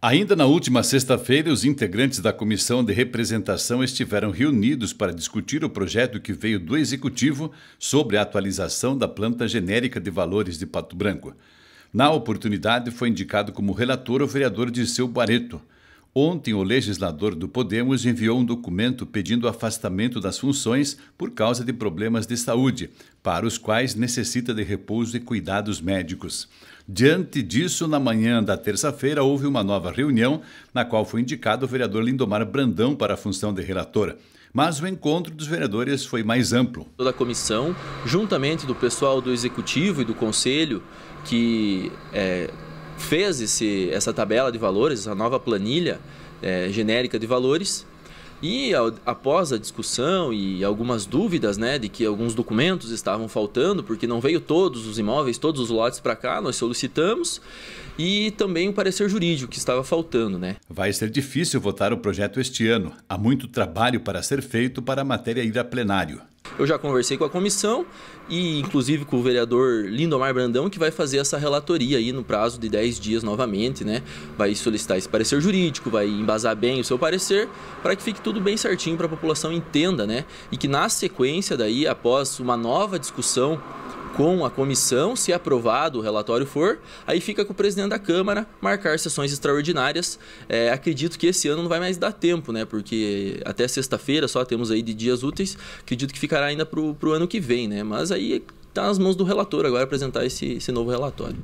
Ainda na última sexta-feira, os integrantes da Comissão de Representação estiveram reunidos para discutir o projeto que veio do Executivo sobre a atualização da planta genérica de valores de Pato Branco. Na oportunidade, foi indicado como relator o vereador Dirceu Bareto. Ontem, o legislador do Podemos enviou um documento pedindo afastamento das funções por causa de problemas de saúde, para os quais necessita de repouso e cuidados médicos. Diante disso, na manhã da terça-feira, houve uma nova reunião, na qual foi indicado o vereador Lindomar Brandão para a função de relator mas o encontro dos vereadores foi mais amplo. Toda a comissão, juntamente do pessoal do Executivo e do Conselho, que é, fez esse, essa tabela de valores, essa nova planilha é, genérica de valores. E após a discussão e algumas dúvidas né, de que alguns documentos estavam faltando, porque não veio todos os imóveis, todos os lotes para cá, nós solicitamos, e também o parecer jurídico que estava faltando. Né? Vai ser difícil votar o projeto este ano. Há muito trabalho para ser feito para a matéria ir a plenário. Eu já conversei com a comissão e, inclusive, com o vereador Lindomar Brandão, que vai fazer essa relatoria aí no prazo de 10 dias novamente, né? Vai solicitar esse parecer jurídico, vai embasar bem o seu parecer para que fique tudo bem certinho para a população entenda, né? E que na sequência daí, após uma nova discussão com a comissão, se aprovado o relatório for, aí fica com o presidente da Câmara marcar sessões extraordinárias. É, acredito que esse ano não vai mais dar tempo, né? Porque até sexta-feira só temos aí de dias úteis. Acredito que ficará ainda para o ano que vem, né? Mas aí está nas mãos do relator agora apresentar esse, esse novo relatório.